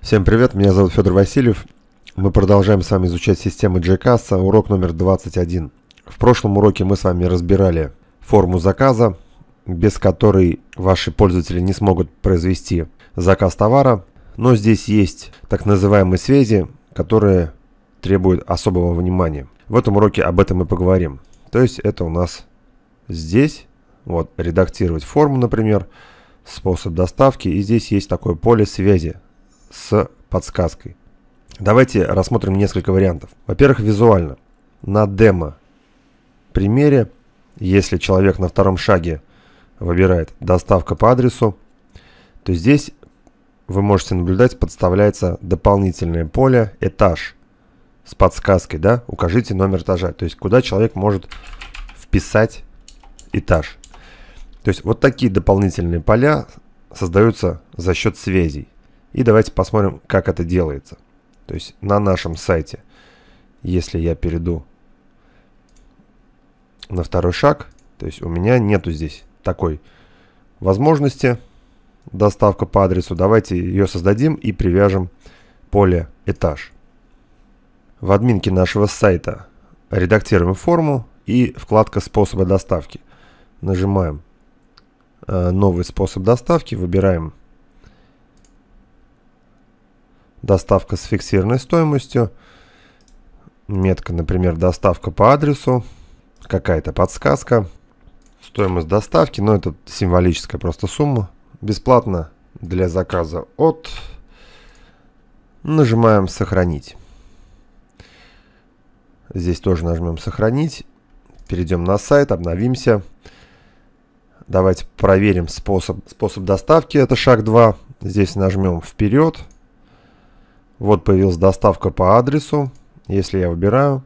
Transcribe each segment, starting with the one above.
Всем привет, меня зовут Федор Васильев. Мы продолжаем с вами изучать системы JCAS, урок номер 21. В прошлом уроке мы с вами разбирали форму заказа, без которой ваши пользователи не смогут произвести заказ товара, но здесь есть так называемые связи, которые требуют особого внимания. В этом уроке об этом и поговорим. То есть это у нас здесь, вот редактировать форму, например, способ доставки, и здесь есть такое поле связи, с подсказкой. Давайте рассмотрим несколько вариантов. Во-первых, визуально. На демо примере, если человек на втором шаге выбирает доставка по адресу, то здесь вы можете наблюдать, подставляется дополнительное поле «Этаж» с подсказкой, да, укажите номер этажа, то есть куда человек может вписать этаж. То есть вот такие дополнительные поля создаются за счет связей. И давайте посмотрим, как это делается. То есть на нашем сайте, если я перейду на второй шаг, то есть у меня нету здесь такой возможности доставка по адресу. Давайте ее создадим и привяжем поле этаж. В админке нашего сайта редактируем форму и вкладка способы доставки. Нажимаем э, новый способ доставки, выбираем доставка с фиксированной стоимостью, метка, например, доставка по адресу, какая-то подсказка, стоимость доставки, но это символическая просто сумма, бесплатно для заказа от, нажимаем «Сохранить». Здесь тоже нажмем «Сохранить», перейдем на сайт, обновимся. Давайте проверим способ, способ доставки, это шаг 2. Здесь нажмем «Вперед». Вот появилась доставка по адресу. Если я выбираю,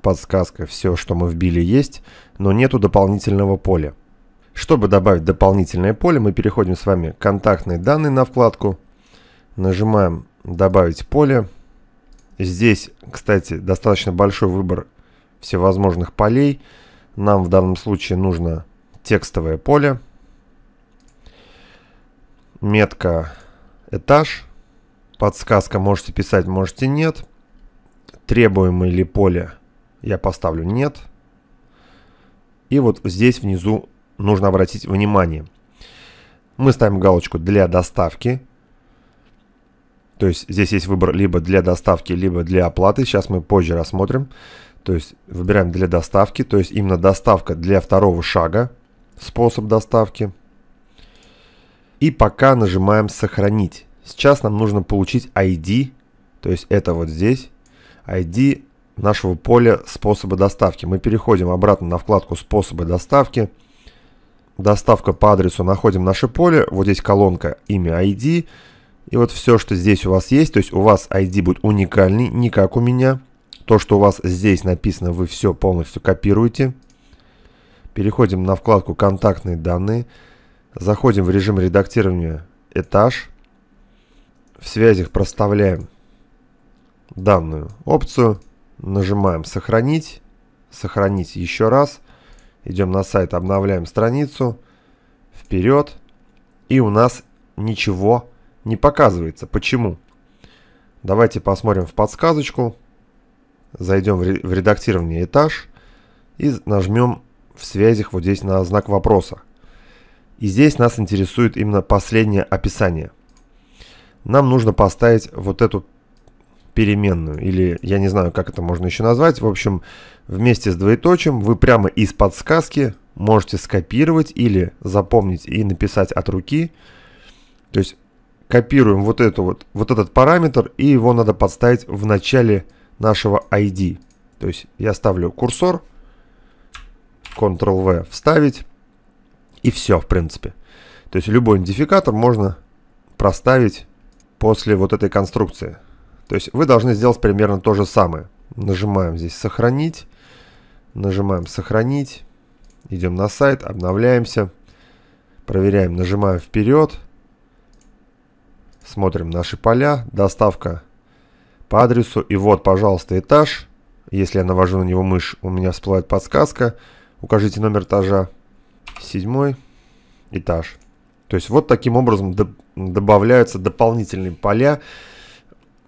подсказка «Все, что мы вбили, есть», но нету дополнительного поля. Чтобы добавить дополнительное поле, мы переходим с вами «Контактные данные» на вкладку. Нажимаем «Добавить поле». Здесь, кстати, достаточно большой выбор всевозможных полей. Нам в данном случае нужно текстовое поле. Метка «Этаж». Подсказка можете писать, можете нет. Требуемое ли поле я поставлю нет. И вот здесь внизу нужно обратить внимание. Мы ставим галочку для доставки. То есть здесь есть выбор либо для доставки, либо для оплаты. Сейчас мы позже рассмотрим. То есть выбираем для доставки. То есть именно доставка для второго шага. Способ доставки. И пока нажимаем сохранить. Сейчас нам нужно получить ID, то есть это вот здесь, ID нашего поля способа доставки. Мы переходим обратно на вкладку «Способы доставки». Доставка по адресу, находим наше поле, вот здесь колонка «Имя ID». И вот все, что здесь у вас есть, то есть у вас ID будет уникальный, не как у меня. То, что у вас здесь написано, вы все полностью копируете. Переходим на вкладку «Контактные данные». Заходим в режим редактирования «Этаж» в связях проставляем данную опцию, нажимаем «Сохранить», «Сохранить еще раз», идем на сайт, обновляем страницу, вперед, и у нас ничего не показывается. Почему? Давайте посмотрим в подсказочку, зайдем в редактирование этаж и нажмем в связях вот здесь на знак вопроса. И здесь нас интересует именно последнее описание – нам нужно поставить вот эту переменную, или я не знаю, как это можно еще назвать. В общем, вместе с двоеточием вы прямо из подсказки можете скопировать или запомнить и написать от руки. То есть копируем вот, эту вот, вот этот параметр, и его надо подставить в начале нашего ID. То есть я ставлю курсор, Ctrl-V вставить, и все, в принципе. То есть любой идентификатор можно проставить после вот этой конструкции. То есть вы должны сделать примерно то же самое. Нажимаем здесь «Сохранить». Нажимаем «Сохранить». Идем на сайт, обновляемся. Проверяем, нажимаем «Вперед». Смотрим наши поля. Доставка по адресу. И вот, пожалуйста, этаж. Если я навожу на него мышь, у меня всплывает подсказка. Укажите номер этажа. Седьмой этаж. То есть вот таким образом до добавляются дополнительные поля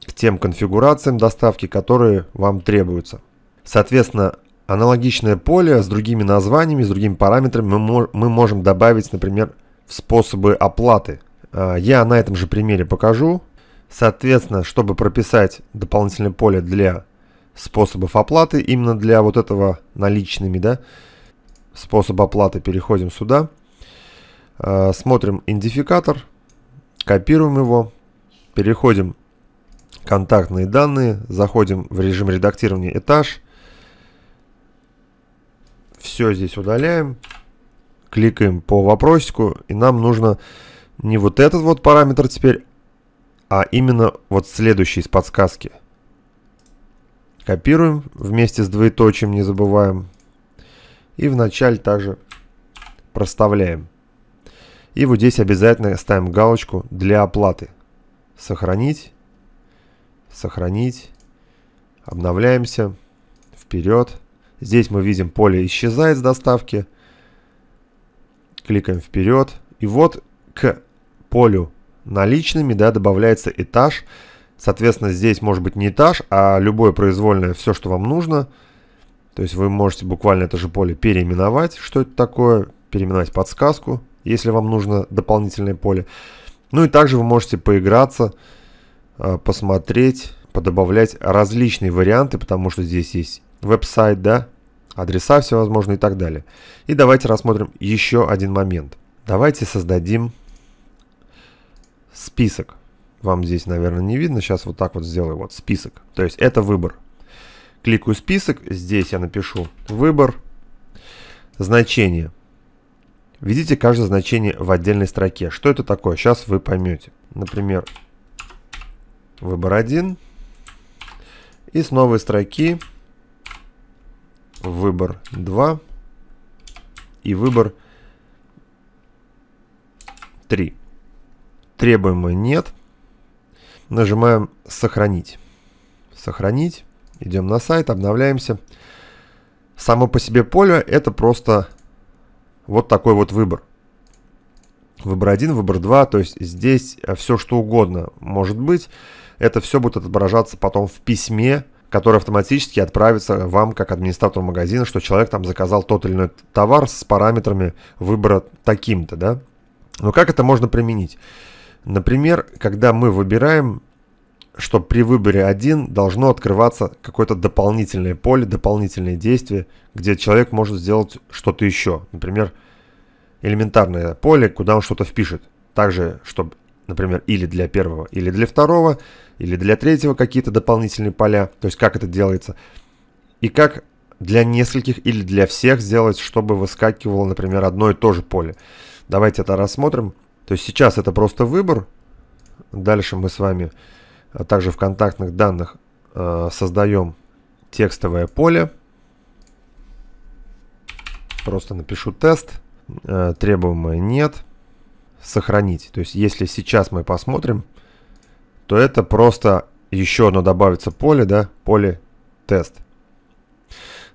к тем конфигурациям доставки, которые вам требуются. Соответственно, аналогичное поле с другими названиями, с другими параметрами мы, мож мы можем добавить, например, в способы оплаты. А, я на этом же примере покажу. Соответственно, чтобы прописать дополнительное поле для способов оплаты, именно для вот этого наличными, да, способа оплаты, переходим сюда – Э, смотрим идентификатор, копируем его, переходим в контактные данные, заходим в режим редактирования этаж. Все здесь удаляем, кликаем по вопросику, и нам нужно не вот этот вот параметр теперь, а именно вот следующий из подсказки. Копируем вместе с двоеточием, не забываем. И вначале также проставляем. И вот здесь обязательно ставим галочку для оплаты. Сохранить. Сохранить. Обновляемся. Вперед. Здесь мы видим поле исчезает с доставки. Кликаем вперед. И вот к полю наличными да, добавляется этаж. Соответственно, здесь может быть не этаж, а любое произвольное, все, что вам нужно. То есть вы можете буквально это же поле переименовать. Что это такое? Переименовать подсказку если вам нужно дополнительное поле. Ну и также вы можете поиграться, а, посмотреть, подобавлять различные варианты, потому что здесь есть веб-сайт, да, адреса всевозможные и так далее. И давайте рассмотрим еще один момент. Давайте создадим список. Вам здесь, наверное, не видно. Сейчас вот так вот сделаю. Вот список. То есть это выбор. Кликаю список. Здесь я напишу выбор. Значение. Введите каждое значение в отдельной строке. Что это такое? Сейчас вы поймете. Например, выбор 1. И с новой строки выбор 2 и выбор 3. Требуемое нет. Нажимаем сохранить. Сохранить. Идем на сайт, обновляемся. Само по себе поле это просто вот такой вот выбор. Выбор 1, выбор 2, то есть здесь э, все что угодно может быть. Это все будет отображаться потом в письме, которое автоматически отправится вам как администратору магазина, что человек там заказал тот или иной товар с параметрами выбора таким-то, да? Но как это можно применить? Например, когда мы выбираем что при выборе один должно открываться какое-то дополнительное поле, дополнительные действия, где человек может сделать что-то еще. Например, элементарное поле, куда он что-то впишет. Также, чтобы, например, или для первого, или для второго, или для третьего какие-то дополнительные поля. То есть как это делается. И как для нескольких или для всех сделать, чтобы выскакивало, например, одно и то же поле. Давайте это рассмотрим. То есть сейчас это просто выбор. Дальше мы с вами а также в контактных данных э, создаем текстовое поле. Просто напишу тест. Э, требуемое нет. Сохранить. То есть если сейчас мы посмотрим, то это просто еще одно добавится поле, да, поле тест.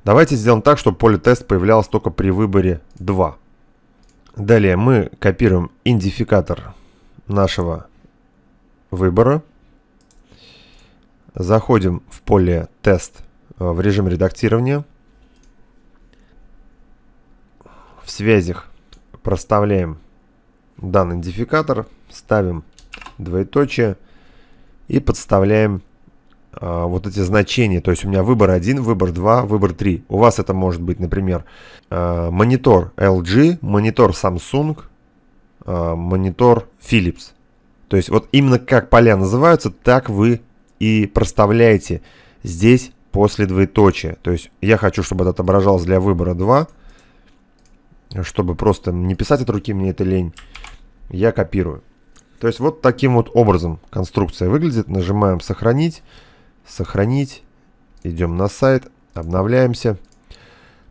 Давайте сделаем так, чтобы поле тест появлялось только при выборе 2. Далее мы копируем идентификатор нашего выбора. Заходим в поле «Тест» э, в режим редактирования. В связях проставляем данный идентификатор, ставим двоеточие и подставляем а, вот эти значения. То есть у меня выбор 1, выбор 2, выбор 3. У вас это может быть, например, а, монитор LG, монитор Samsung, а, монитор Philips. То есть вот именно как поля называются, так вы и проставляете здесь после двоеточия. То есть я хочу, чтобы это отображалось для выбора 2, чтобы просто не писать от руки, мне это лень. Я копирую. То есть вот таким вот образом конструкция выглядит. Нажимаем «Сохранить», «Сохранить», идем на сайт, обновляемся.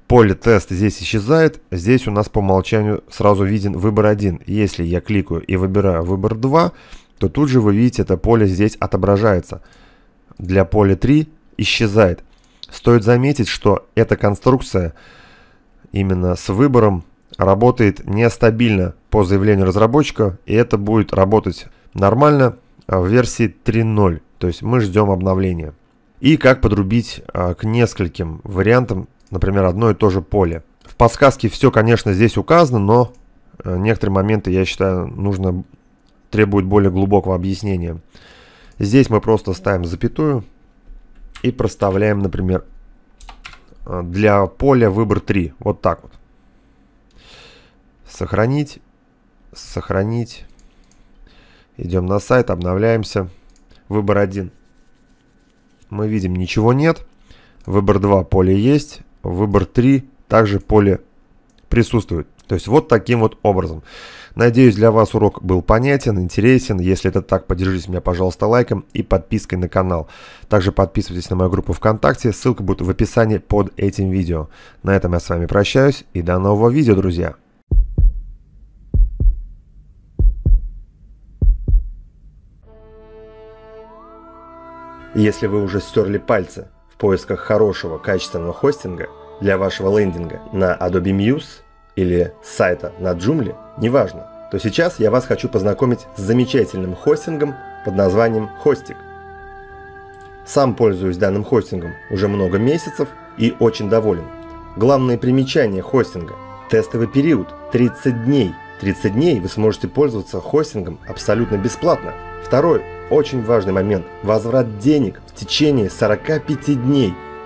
Поле «Тест» здесь исчезает. Здесь у нас по умолчанию сразу виден выбор 1. Если я кликаю и выбираю выбор 2, то тут же вы видите это поле здесь отображается. Для поля 3 исчезает. Стоит заметить, что эта конструкция именно с выбором работает нестабильно по заявлению разработчика, и это будет работать нормально а в версии 3.0, то есть мы ждем обновления. И как подрубить а, к нескольким вариантам, например, одно и то же поле. В подсказке все, конечно, здесь указано, но э, некоторые моменты, я считаю, нужно требует более глубокого объяснения. Здесь мы просто ставим запятую и проставляем, например, э, для поля выбор 3. Вот так вот. Сохранить. Сохранить. Идем на сайт, обновляемся. Выбор 1. Мы видим, ничего нет. Выбор 2 поле есть. Выбор 3 также поле присутствуют. То есть вот таким вот образом. Надеюсь, для вас урок был понятен, интересен. Если это так, поддержите меня, пожалуйста, лайком и подпиской на канал. Также подписывайтесь на мою группу ВКонтакте, ссылка будет в описании под этим видео. На этом я с вами прощаюсь и до нового видео, друзья. Если вы уже стерли пальцы в поисках хорошего, качественного хостинга – для вашего лендинга на Adobe Muse или сайта на Joomla, неважно, то сейчас я вас хочу познакомить с замечательным хостингом под названием Hostic. Сам пользуюсь данным хостингом уже много месяцев и очень доволен. Главное примечание хостинга – тестовый период – 30 дней. 30 дней вы сможете пользоваться хостингом абсолютно бесплатно. Второй, очень важный момент – возврат денег в течение 45 дней –